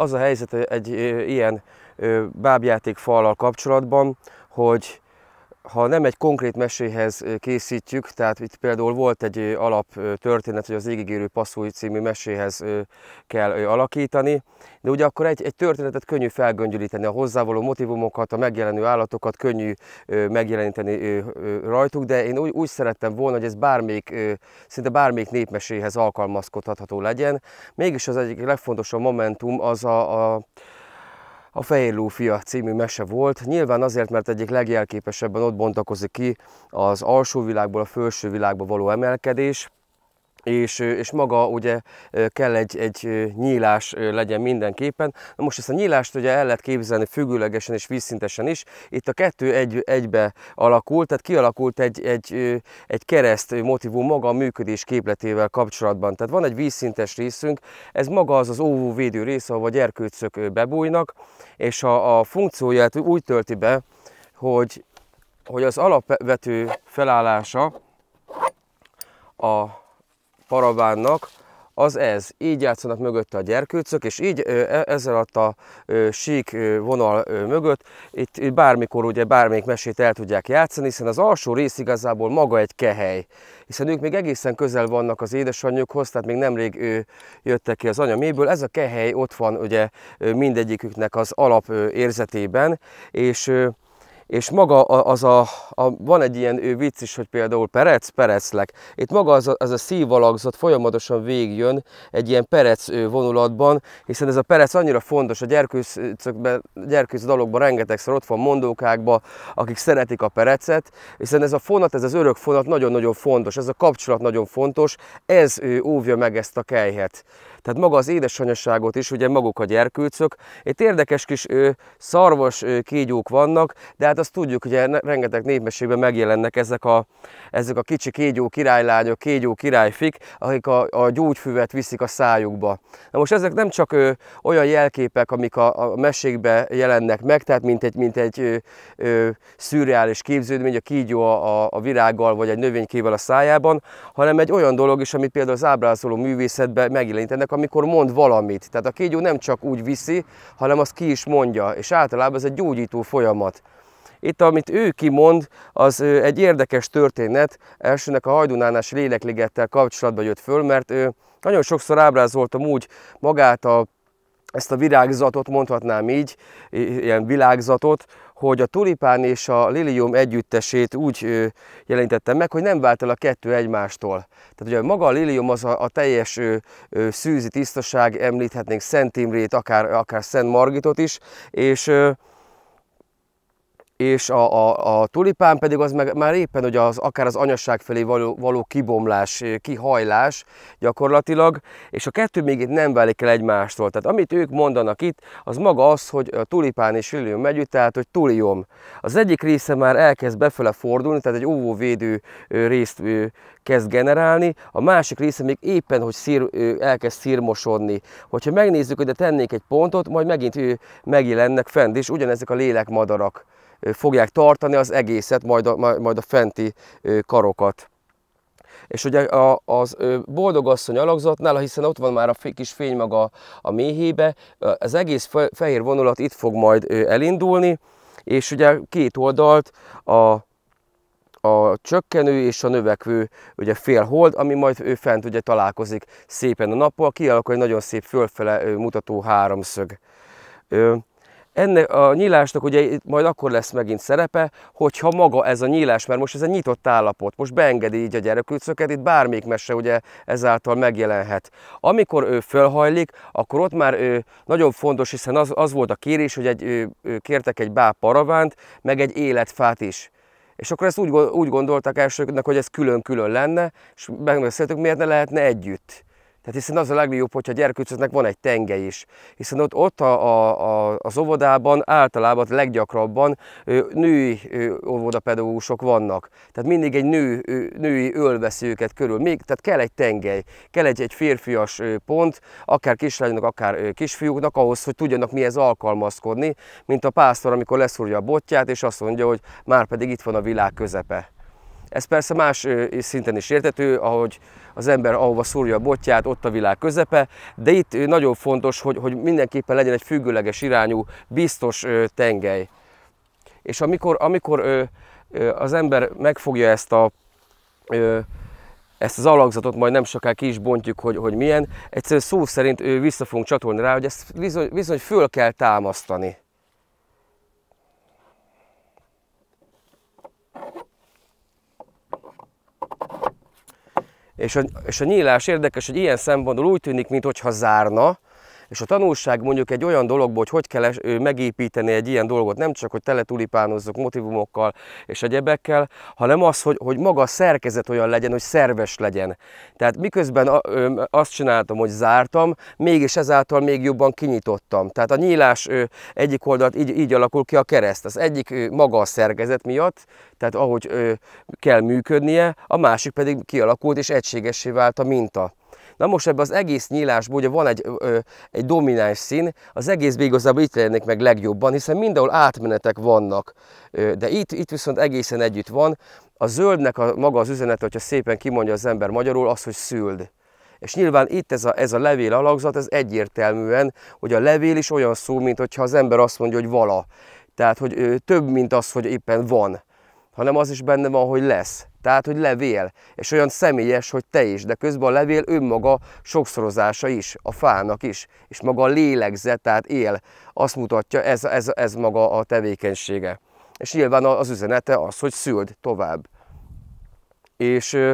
Az a helyzet egy ilyen bábjáték fallal kapcsolatban, hogy ha nem egy konkrét meséhez készítjük, tehát itt például volt egy alap történet, hogy az Égigérő passzúj című meséhez kell alakítani, de ugye akkor egy, egy történetet könnyű felgöngyölíteni, a hozzávaló motivumokat, a megjelenő állatokat könnyű megjeleníteni rajtuk, de én úgy, úgy szerettem volna, hogy ez bármelyik, szinte bármelyik népmeséhez alkalmazkodható legyen. Mégis az egyik legfontosabb momentum az a, a a Fehér Lófia című mese volt, nyilván azért, mert egyik legjelképesebben ott bontakozik ki az alsó világból a felső világba való emelkedés, és, és maga ugye kell egy, egy nyílás legyen mindenképpen. Na most ezt a nyílást ugye el lehet képzelni függőlegesen és vízszintesen is. Itt a kettő egy, egybe alakult, tehát kialakult egy, egy, egy kereszt motivum maga a működés képletével kapcsolatban. Tehát van egy vízszintes részünk, ez maga az az óvóvédő része, ahol a gyerkőcök bebújnak, és a, a funkcióját úgy tölti be, hogy, hogy az alapvető felállása a paravánnak, az ez. Így játszanak mögötte a gyerkőcök, és így e, ezzel a sík vonal mögött itt bármikor ugye bármelyik mesét el tudják játszani, hiszen az alsó rész igazából maga egy kehely. Hiszen ők még egészen közel vannak az édesanyjukhoz, tehát még nemrég jöttek ki az anyaméből. Ez a kehely ott van ugye mindegyiküknek az alap érzetében, és és maga az a, a van egy ilyen ő vicc is, hogy például perec, pereclek. Itt maga az a, az a szívalagzat folyamatosan végjön egy ilyen perec vonulatban, hiszen ez a perec annyira fontos, a gyerkőz gyerkőc dalokban rengetegszer ott van mondókákban, akik szeretik a perecet, hiszen ez a fonat, ez az örök fonat nagyon-nagyon fontos, ez a kapcsolat nagyon fontos, ez ő óvja meg ezt a kejhet tehát maga az édesanyaságot is, ugye maguk a gyerkőcök. Itt érdekes kis ö, szarvas ö, kígyók vannak, de hát azt tudjuk, hogy rengeteg népmesében megjelennek ezek a, ezek a kicsi kígyó királylányok, kígyó királyfik, akik a, a gyógyfüvet viszik a szájukba. Na most ezek nem csak ö, olyan jelképek, amik a, a mesékben jelennek meg, tehát mint egy, mint egy ö, ö, szürreális képződmény, a kígyó a, a, a virággal vagy egy növénykével a szájában, hanem egy olyan dolog is, amit például az ábrázoló művészetben megjelenítenek, amikor mond valamit. Tehát a kígyó nem csak úgy viszi, hanem azt ki is mondja, és általában ez egy gyógyító folyamat. Itt, amit ő kimond, az egy érdekes történet. Elsőnek a hajdunánás lélekligettel kapcsolatban jött föl, mert ő nagyon sokszor ábrázoltam úgy magát a, ezt a virágzatot, mondhatnám így, ilyen világzatot, hogy a tulipán és a lilium együttesét úgy jelentettem meg, hogy nem vált el a kettő egymástól. Tehát ugye maga a lilium az a, a teljes ö, ö, szűzi tisztaság, említhetnénk Szent Imrét, akár, akár Szent Margitot is, és ö, és a, a, a tulipán pedig az meg már éppen hogy az, akár az anyasság felé való, való kibomlás, eh, kihajlás gyakorlatilag, és a kettő még itt nem válik el egymástól. Tehát amit ők mondanak itt, az maga az, hogy a tulipán és lilium együtt, tehát hogy tulium. Az egyik része már elkezd befele fordulni, tehát egy óvóvédő részt kezd generálni, a másik része még éppen, hogy szír, elkezd szírmosodni. Hogyha megnézzük, hogy de tennék egy pontot, majd megint megjelennek fent is ugyanezek a lélekmadarak fogják tartani az egészet, majd a, majd a fenti karokat. És ugye a, az boldogasszony alakzatnál, hiszen ott van már a kis fény maga a méhébe, az egész fehér vonulat itt fog majd elindulni, és ugye két oldalt a, a csökkenő és a növekvő ugye hold, ami majd ő fent ugye találkozik szépen a nappal, kialakul egy nagyon szép fölfele mutató háromszög. Ennek a nyílásnak ugye majd akkor lesz megint szerepe, hogyha maga ez a nyílás, mert most ez egy nyitott állapot, most beengedi így a gyerekülcöket, itt bármik mese ugye ezáltal megjelenhet. Amikor ő fölhajlik, akkor ott már ő, nagyon fontos, hiszen az, az volt a kérés, hogy egy, ő, ő, kértek egy báb paravánt, meg egy életfát is. És akkor ezt úgy, úgy gondolták elsőknek, hogy ez külön-külön lenne, és megbeszéltük, miért ne lehetne együtt. Tehát hiszen az a legjobb, hogyha a gyerkőcöknek van egy tenge is. Hiszen ott, ott a, a, a, az óvodában általában hát leggyakrabban női óvodapedagógusok vannak. Tehát mindig egy nő, női öl őket körül. Még, tehát kell egy tengely, kell egy, egy férfias pont, akár kislányoknak, akár kisfiúknak, ahhoz, hogy tudjanak mihez alkalmazkodni, mint a pásztor, amikor leszúrja a botját, és azt mondja, hogy már pedig itt van a világ közepe. Ez persze más szinten is értető, ahogy az ember ahova szúrja a botját, ott a világ közepe, de itt nagyon fontos, hogy, hogy mindenképpen legyen egy függőleges irányú, biztos tengely. És amikor, amikor az ember megfogja ezt a ezt az alakzatot majd nem soká ki is bontjuk, hogy, hogy milyen. Egyszerűen szó szerint vissza fogunk csatolni rá, hogy ezt bizony, bizony föl kell támasztani. És a, és a nyílás érdekes, hogy ilyen szempontból úgy tűnik, mintha zárna, és a tanulság mondjuk egy olyan dologból, hogy hogy kell megépíteni egy ilyen dolgot, nem csak, hogy tele tulipánozzuk motivumokkal és egyebekkel, hanem az, hogy, hogy maga a szerkezet olyan legyen, hogy szerves legyen. Tehát miközben azt csináltam, hogy zártam, mégis ezáltal még jobban kinyitottam. Tehát a nyílás egyik oldalt így, így alakul ki a kereszt. Az egyik maga a szerkezet miatt, tehát ahogy kell működnie, a másik pedig kialakult és egységessé vált a minta. Na most ebben az egész nyílásból, ugye van egy, ö, egy domináns szín, az egész igazából itt lennék meg legjobban, hiszen mindenhol átmenetek vannak, ö, de itt, itt viszont egészen együtt van. A zöldnek a, maga az üzenete, hogyha szépen kimondja az ember magyarul, az, hogy szüld. És nyilván itt ez a, ez a levél alakzat, ez egyértelműen, hogy a levél is olyan szó, mint hogyha az ember azt mondja, hogy vala. Tehát, hogy ö, több, mint az, hogy éppen van hanem az is benne van, hogy lesz. Tehát, hogy levél, és olyan személyes, hogy te is, de közben a levél önmaga sokszorozása is, a fának is, és maga a lélegzet, tehát él, azt mutatja, ez, ez, ez maga a tevékenysége. És nyilván az üzenete az, hogy szüld tovább. És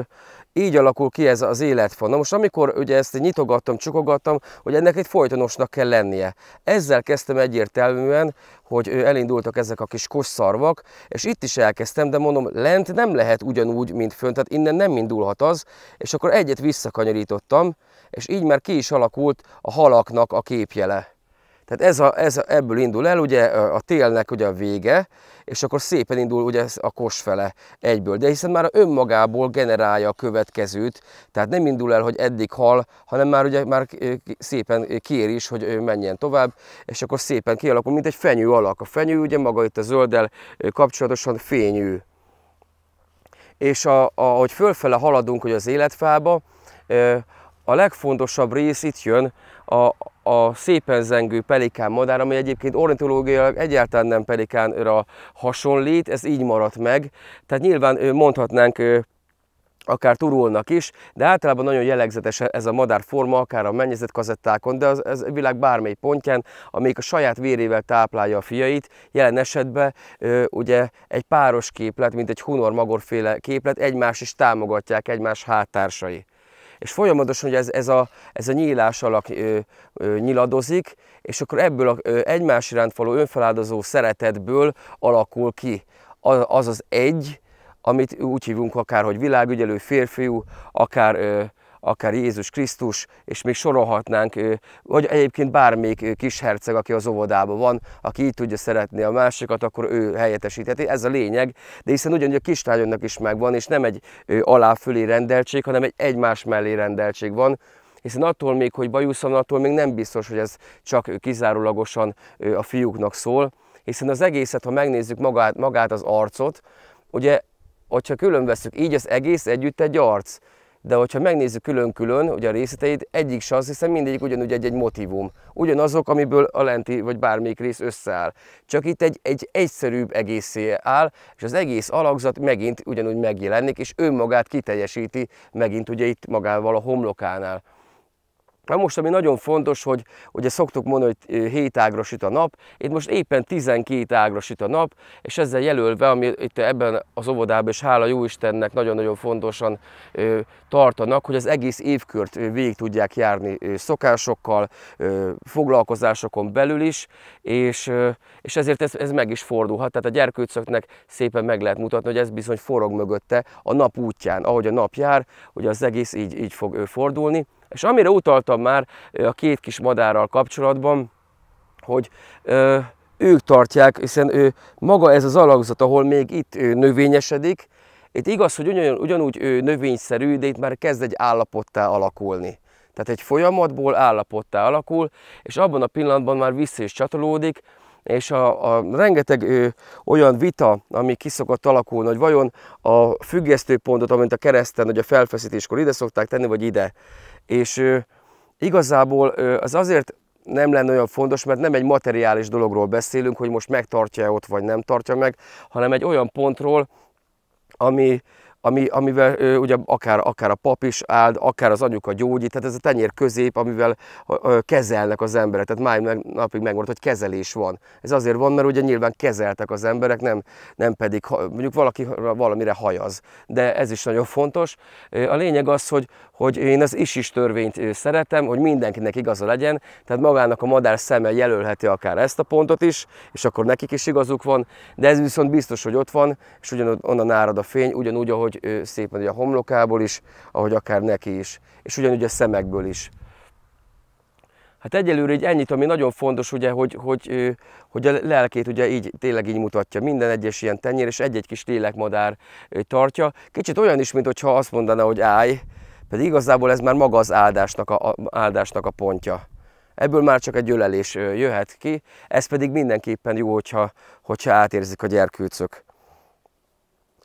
így alakul ki ez az életfa. Na most amikor ugye ezt nyitogattam, csukogattam, hogy ennek egy folytonosnak kell lennie. Ezzel kezdtem egyértelműen, hogy elindultak ezek a kis kosszarvak, és itt is elkezdtem, de mondom, lent nem lehet ugyanúgy, mint fönt, tehát innen nem indulhat az, és akkor egyet visszakanyarítottam, és így már ki is alakult a halaknak a képjele. Tehát ez, a, ez a, ebből indul el, ugye a télnek ugye a vége, és akkor szépen indul ugye a kos fele egyből. De hiszen már önmagából generálja a következőt, tehát nem indul el, hogy eddig hal, hanem már ugye már szépen kér is, hogy menjen tovább, és akkor szépen kialakul, mint egy fenyő alak. A fenyő ugye maga itt a zölddel kapcsolatosan fényű. És a, a, ahogy fölfele haladunk hogy az életfába, a legfontosabb rész itt jön a, a szépen zengő pelikán madár, ami egyébként ornitológiailag egyáltalán nem pelikánra hasonlít, ez így maradt meg. Tehát nyilván mondhatnánk akár turulnak is, de általában nagyon jellegzetes e-, ez a madárforma, akár a mennyezetkazettákon, de az, ez a világ bármely pontján, amelyik a saját vérével táplálja a fiait, jelen esetben ö, ugye egy páros képlet, mint egy hunor-magorféle képlet, egymás is támogatják, egymás háttársai és folyamatosan hogy ez, ez, a, ez a nyílás alak ö, ö, nyiladozik, és akkor ebből a, ö, egymás iránt való önfeláldozó szeretetből alakul ki az az, az egy, amit úgy hívunk akár, hogy világügyelő férfiú, akár ö, akár Jézus Krisztus, és még sorolhatnánk, vagy egyébként bármelyik kisherceg, aki az óvodában van, aki így tudja szeretni a másikat, akkor ő helyettesítheti. Ez a lényeg, de hiszen ugyanúgy a kislányodnak is megvan, és nem egy alá fölé rendeltség, hanem egy egymás mellé rendeltség van, hiszen attól még, hogy bajuszom, attól még nem biztos, hogy ez csak kizárólagosan a fiúknak szól, hiszen az egészet, ha megnézzük magát, magát az arcot, ugye, hogyha különveszünk, így az egész együtt egy arc de hogyha megnézzük külön-külön ugye a részleteit, egyik se az, hiszen mindegyik ugyanúgy egy-egy motivum. Ugyanazok, amiből a lenti vagy bármelyik rész összeáll. Csak itt egy, egy egyszerűbb egészé áll, és az egész alakzat megint ugyanúgy megjelenik, és önmagát kiteljesíti megint ugye itt magával a homlokánál. Na most, ami nagyon fontos, hogy ugye szoktuk mondani, hogy 7 eh, ágra süt a nap, itt most éppen 12 ágra süt a nap, és ezzel jelölve, ami itt ebben az óvodában, és hála jó Istennek nagyon-nagyon fontosan eh, tartanak, hogy az egész évkört eh, végig tudják járni szokásokkal, foglalkozásokon belül is, és, és ezért ez, ez meg is fordulhat, tehát a gyerkőcöknek szépen meg lehet mutatni, hogy ez bizony forog mögötte a nap útján, ahogy a nap jár, hogy az egész így, így fog fordulni. És amire utaltam már a két kis madárral kapcsolatban, hogy ö, ők tartják, hiszen ő, maga ez az alakzat, ahol még itt ő, növényesedik, itt igaz, hogy ugyan, ugyanúgy ő növényszerű, de itt már kezd egy állapottá alakulni. Tehát egy folyamatból állapottá alakul, és abban a pillanatban már vissza is csatolódik, és a, a rengeteg ő, olyan vita, ami kiszokott alakulni, hogy vajon a függesztőpontot, amint a kereszten, hogy a felfeszítéskor ide szokták tenni, vagy ide és igazából az azért nem lenne olyan fontos, mert nem egy materiális dologról beszélünk, hogy most megtartja-e ott, vagy nem tartja meg, hanem egy olyan pontról, ami, ami, amivel ö, ugye akár, akár a pap is áld, akár az anyuka gyógyít, tehát ez a tenyér közép, amivel ö, kezelnek az emberek, tehát máj meg, napig megmaradt, hogy kezelés van. Ez azért van, mert ugye nyilván kezeltek az emberek, nem, nem pedig mondjuk valaki valamire hajaz. De ez is nagyon fontos. A lényeg az, hogy, hogy én az is törvényt szeretem, hogy mindenkinek igaza legyen, tehát magának a madár szeme jelölheti akár ezt a pontot is, és akkor nekik is igazuk van, de ez viszont biztos, hogy ott van, és onnan árad a fény, ugyanúgy, ahogy ahogy ő szépen ugye a homlokából is, ahogy akár neki is, és ugyanúgy a szemekből is. Hát egyelőre így ennyit, ami nagyon fontos, ugye, hogy, hogy, hogy a lelkét ugye így tényleg így mutatja. Minden egyes ilyen tenyér, és egy-egy kis lélekmadár tartja. Kicsit olyan is, mint azt mondaná, hogy állj, pedig igazából ez már maga az áldásnak a, a, áldásnak a pontja. Ebből már csak egy ölelés jöhet ki, ez pedig mindenképpen jó, hogyha, hogyha átérzik a gyerkőcök.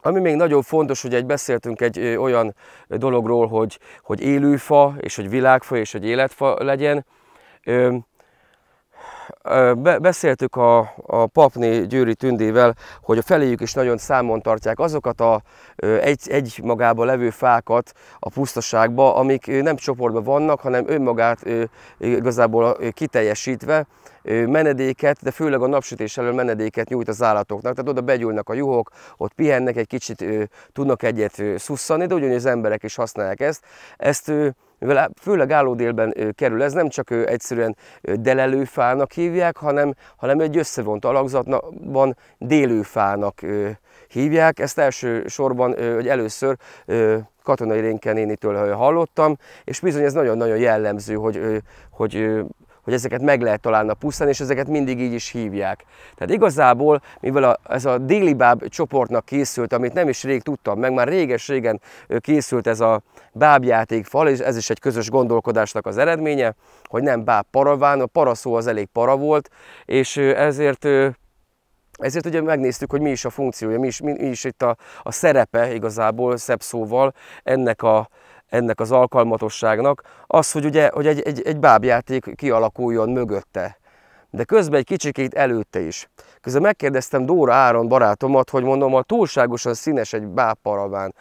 Ami még nagyon fontos, hogy egy beszéltünk egy olyan dologról, hogy, hogy élőfa, és hogy világfa, és hogy életfa legyen beszéltük a, a papni Győri Tündével, hogy a feléjük is nagyon számon tartják azokat a egy, egy magába levő fákat a pusztaságba, amik nem csoportban vannak, hanem önmagát igazából kiteljesítve menedéket, de főleg a napsütés elől menedéket nyújt az állatoknak. Tehát oda begyúlnak a juhok, ott pihennek, egy kicsit tudnak egyet szusszani, de ugyanúgy az emberek is használják ezt. Ezt mivel főleg állódélben kerül, ez nem csak egyszerűen delelőfának hívják, hanem, hanem egy összevont alakzatban délőfának hívják. Ezt első sorban, hogy először katonai Rénke nénitől hallottam, és bizony ez nagyon-nagyon jellemző, hogy, hogy hogy ezeket meg lehet találni a pusztán, és ezeket mindig így is hívják. Tehát igazából, mivel a, ez a délibáb csoportnak készült, amit nem is rég tudtam meg, már réges-régen készült ez a bábjátékfal, és ez is egy közös gondolkodásnak az eredménye, hogy nem báb paraván, a paraszó az elég para volt, és ezért ezért ugye megnéztük, hogy mi is a funkciója, mi is, mi, mi is itt a, a szerepe igazából szebb szóval ennek a, ennek az alkalmatosságnak az, hogy ugye hogy egy, egy, egy bábjáték kialakuljon mögötte. De közben egy kicsikét előtte is. Közben megkérdeztem Dóra Áron barátomat, hogy mondom, a túlságosan színes egy bábparaván,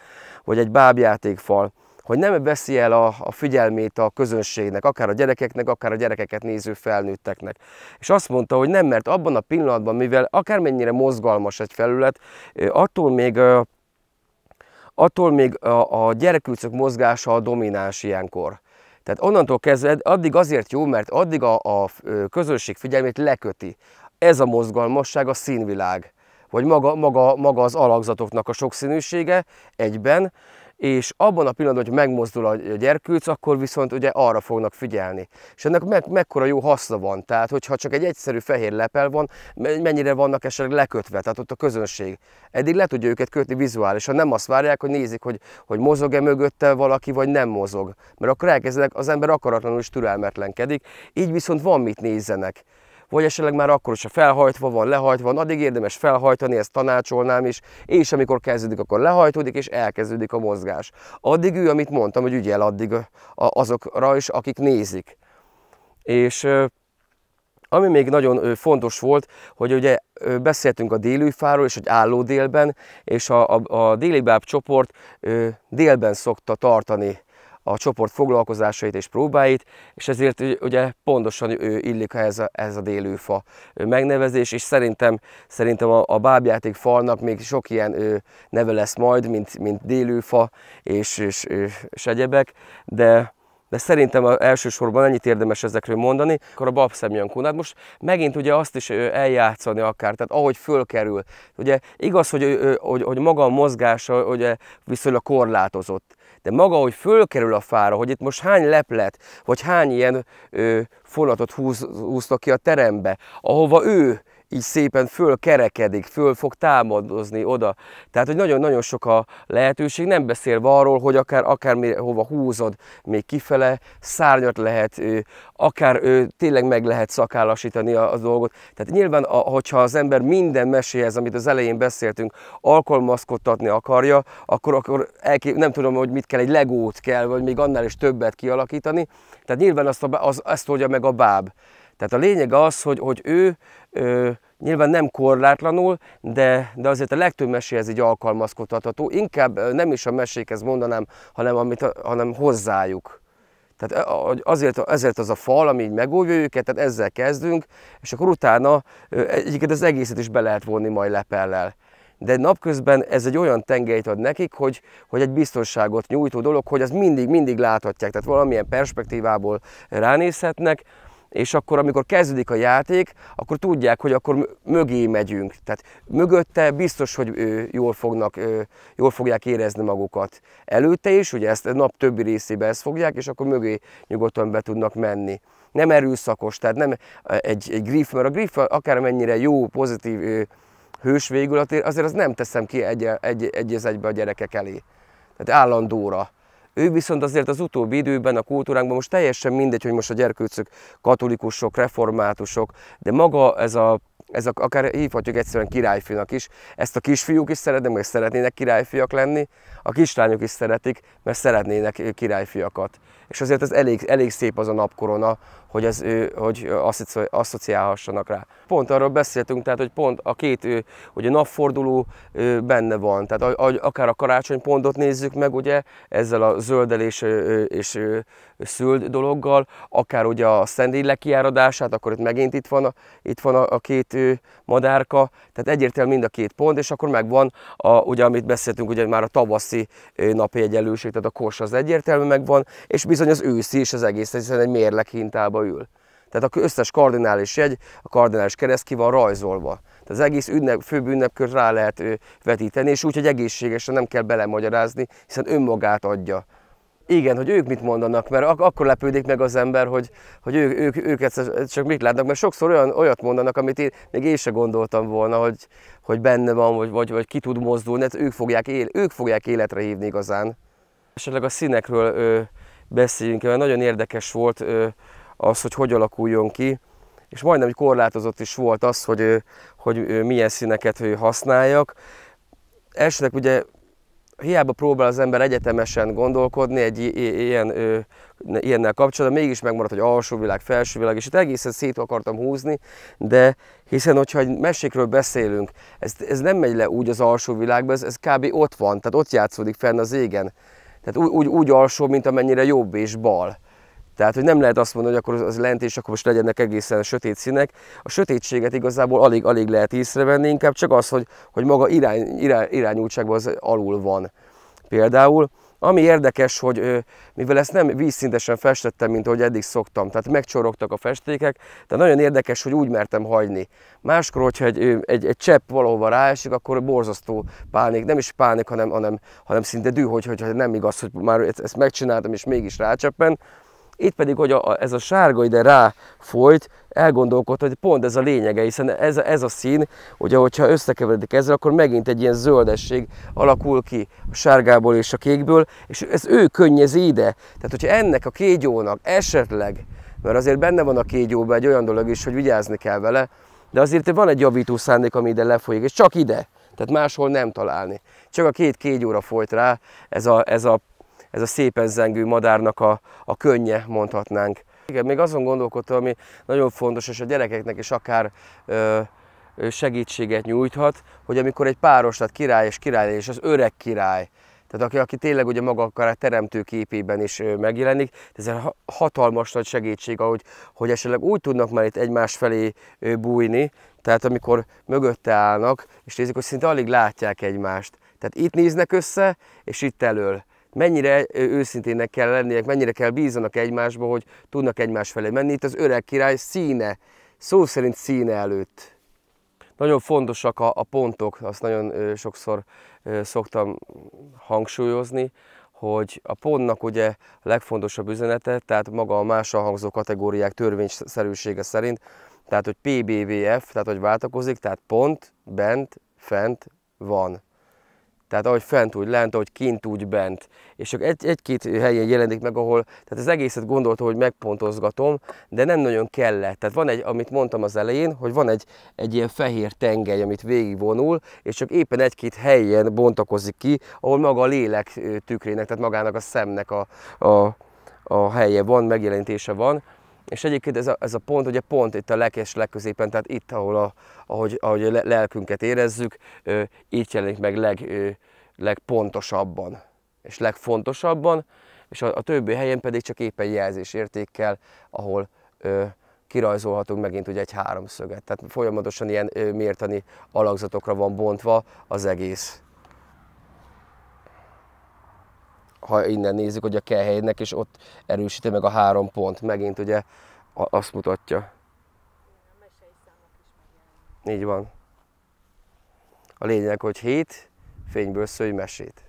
vagy egy bábjátékfal, hogy nem veszi el a, a figyelmét a közönségnek, akár a gyerekeknek, akár a gyerekeket néző felnőtteknek. És azt mondta, hogy nem, mert abban a pillanatban, mivel akármennyire mozgalmas egy felület, attól még attól még a, a gyerekülcök mozgása a domináns ilyenkor. Tehát onnantól kezdve addig azért jó, mert addig a, a közönség figyelmét leköti. Ez a mozgalmasság a színvilág, vagy maga, maga, maga az alakzatoknak a sokszínűsége egyben, és abban a pillanatban, hogy megmozdul a gyerkőc, akkor viszont ugye arra fognak figyelni. És ennek me- mekkora jó haszna van, tehát hogyha csak egy egyszerű fehér lepel van, mennyire vannak esetleg lekötve, tehát ott a közönség. Eddig le tudja őket kötni vizuálisan, nem azt várják, hogy nézik, hogy, hogy mozog-e mögötte valaki, vagy nem mozog. Mert akkor elkezdenek, az ember akaratlanul is türelmetlenkedik, így viszont van mit nézzenek vagy esetleg már akkor is, ha felhajtva van, lehajtva van, addig érdemes felhajtani, ezt tanácsolnám is, és amikor kezdődik, akkor lehajtódik, és elkezdődik a mozgás. Addig ő, amit mondtam, hogy ügyel addig azokra is, akik nézik. És ami még nagyon fontos volt, hogy ugye beszéltünk a délőfáról és hogy álló délben, és a, a, a délibáb csoport délben szokta tartani a csoport foglalkozásait és próbáit, és ezért ugye pontosan ő illik ez a, ez a délőfa megnevezés, és szerintem, szerintem a, a bábjáték falnak még sok ilyen neve lesz majd, mint, mint délőfa és, és, és, és egyebek, de de szerintem elsősorban ennyit érdemes ezekről mondani, akkor a babszemjankónát most megint ugye azt is eljátszani akár, tehát ahogy fölkerül. Ugye igaz, hogy, hogy, hogy maga a mozgása ugye viszonylag korlátozott, de maga, hogy fölkerül a fára, hogy itt most hány leplet, vagy hány ilyen ö, fonatot húz, húztak ki a terembe, ahova ő így szépen fölkerekedik, föl fog támadozni oda. Tehát, hogy nagyon-nagyon sok a lehetőség, nem beszélve arról, hogy akár akár hova húzod, még kifele szárnyat lehet, akár tényleg meg lehet szakállasítani a, a dolgot. Tehát nyilván, a, hogyha az ember minden meséhez, amit az elején beszéltünk, alkalmazkodtatni akarja, akkor, akkor elkép, nem tudom, hogy mit kell, egy legót kell, vagy még annál is többet kialakítani. Tehát nyilván azt, a, az, azt oldja meg a báb. Tehát a lényeg az, hogy, hogy ő ö, nyilván nem korlátlanul, de, de azért a legtöbb meséhez így alkalmazkodható. Inkább nem is a mesékhez mondanám, hanem, amit, hanem hozzájuk. Tehát azért, ezért az a fal, ami így megóvja őket, tehát ezzel kezdünk, és akkor utána egyiket az egészet is be lehet vonni majd lepellel. De napközben ez egy olyan tengelyt ad nekik, hogy, hogy egy biztonságot nyújtó dolog, hogy az mindig, mindig láthatják, tehát valamilyen perspektívából ránézhetnek, és akkor amikor kezdődik a játék, akkor tudják, hogy akkor mögé megyünk. Tehát mögötte biztos, hogy jól, fognak, jól fogják érezni magukat. Előtte is, ugye ezt a nap többi részébe ezt fogják, és akkor mögé nyugodtan be tudnak menni. Nem erőszakos, tehát nem egy, egy griff, mert a griff akármennyire jó, pozitív hős végül, azért az nem teszem ki egy, egy, egy, egybe a gyerekek elé. Tehát állandóra. Ő viszont azért az utóbbi időben a kultúránkban most teljesen mindegy, hogy most a gyerkőcök katolikusok, reformátusok, de maga ez a ez a, akár hívhatjuk egyszerűen királyfinak is. Ezt a kisfiúk is szeretnek, mert szeretnének királyfiak lenni, a kislányok is szeretik, mert szeretnének királyfiakat. És azért ez elég, elég szép az a napkorona, hogy, ez, hogy asszociálhassanak rá. Pont arról beszéltünk, tehát, hogy pont a két, hogy a napforduló benne van, tehát akár a karácsonypontot nézzük meg, ugye, ezzel a zöldelés és szöld dologgal, akár ugye a szendély lekiáradását, akkor itt megint itt van a, itt van a, a két madárka, tehát egyértelmű mind a két pont, és akkor megvan, a, ugye amit beszéltünk, ugye már a tavaszi napi egyenlőség, tehát a kos az egyértelmű megvan, és bizony az őszi is az egész, hiszen egy mérlek hintába ül. Tehát az összes kardinális jegy, a kardinális kereszt ki van rajzolva. Tehát az egész ünnep, főbb ünnepkört rá lehet vetíteni, és úgy, hogy egészségesen nem kell belemagyarázni, hiszen önmagát adja igen, hogy ők mit mondanak, mert ak- akkor lepődik meg az ember, hogy, hogy ők, ők, ők ezt csak mit látnak, mert sokszor olyan, olyat mondanak, amit én, még én se gondoltam volna, hogy, hogy benne van, vagy, vagy, vagy ki tud mozdulni, hát ők fogják, él, ők fogják életre hívni igazán. Esetleg a színekről ö, beszéljünk, mert nagyon érdekes volt ö, az, hogy hogy alakuljon ki, és majdnem hogy korlátozott is volt az, hogy, hogy milyen színeket használjak. Elsőnek ugye hiába próbál az ember egyetemesen gondolkodni egy ilyen, ö, ilyennel kapcsolatban, mégis megmarad, hogy alsó világ, felső világ, és itt egészen szét akartam húzni, de hiszen, hogyha egy mesékről beszélünk, ez, ez nem megy le úgy az alsó világba, ez, ez kb. ott van, tehát ott játszódik fenn az égen. Tehát úgy, úgy, úgy alsó, mint amennyire jobb és bal. Tehát, hogy nem lehet azt mondani, hogy akkor az lent, és akkor most legyenek egészen sötét színek. A sötétséget igazából alig-alig lehet észrevenni, inkább csak az, hogy, hogy maga irány, irány, irányultságban az alul van. Például, ami érdekes, hogy mivel ezt nem vízszintesen festettem, mint ahogy eddig szoktam, tehát megcsorogtak a festékek, de nagyon érdekes, hogy úgy mertem hagyni. Máskor, hogyha egy, egy, egy csepp valahova ráesik, akkor borzasztó pánik, nem is pánik, hanem, hanem, hanem szinte düh, hogy, hogy nem igaz, hogy már ezt megcsináltam, és mégis rácseppen. Itt pedig, hogy a, ez a sárga ide rá folyt, elgondolkodtam, hogy pont ez a lényege, hiszen ez, ez a szín, ugye, hogyha összekeveredik ezzel, akkor megint egy ilyen zöldesség alakul ki a sárgából és a kékből, és ez ő könnyezi ide. Tehát, hogyha ennek a kégyónak esetleg, mert azért benne van a kégyóban egy olyan dolog is, hogy vigyázni kell vele, de azért van egy javító szándék, ami ide lefolyik, és csak ide, tehát máshol nem találni. Csak a két kégy óra folyt rá ez a, ez a ez a szépen zengő madárnak a, a könnye, mondhatnánk. Igen, még azon gondolkodtam, ami nagyon fontos, és a gyerekeknek is akár ö, segítséget nyújthat, hogy amikor egy páros, tehát király és király, és az öreg király, tehát aki, aki tényleg ugye maga akár a teremtő képében is megjelenik, ez egy hatalmas nagy segítség, ahogy, hogy esetleg úgy tudnak már itt egymás felé bújni, tehát amikor mögötte állnak, és nézik, hogy szinte alig látják egymást. Tehát itt néznek össze, és itt elől mennyire őszintének kell lenniek, mennyire kell bízanak egymásba, hogy tudnak egymás felé menni. Itt az öreg király színe, szó szerint színe előtt. Nagyon fontosak a, a pontok, azt nagyon sokszor szoktam hangsúlyozni, hogy a pontnak ugye a legfontosabb üzenete, tehát maga a másra hangzó kategóriák törvényszerűsége szerint, tehát hogy PBVF, tehát hogy váltakozik, tehát pont, bent, fent, van. Tehát ahogy fent, úgy lent, ahogy kint, úgy bent. És csak egy, egy-két helyen jelenik meg, ahol, tehát az egészet gondoltam, hogy megpontozgatom, de nem nagyon kellett. Tehát van egy, amit mondtam az elején, hogy van egy, egy ilyen fehér tengely, amit végigvonul, és csak éppen egy-két helyen bontakozik ki, ahol maga a lélek tükrének, tehát magának a szemnek a, a, a helye van, megjelenítése van. És egyébként ez a, ez a pont, ugye pont itt a lekes legközépen, tehát itt, ahol a, ahogy, ahogy a lelkünket érezzük, ö, itt jelenik meg leg, ö, legpontosabban és legfontosabban, és a, a többi helyen pedig csak éppen jelzésértékkel, ahol ö, kirajzolhatunk megint ugye egy háromszöget. Tehát folyamatosan ilyen ö, mértani alakzatokra van bontva az egész. ha innen nézzük, hogy a Kehelynek, és ott erősíti meg a három pont. Megint ugye azt mutatja. Így van. A lényeg, hogy hét fényből szőj mesét.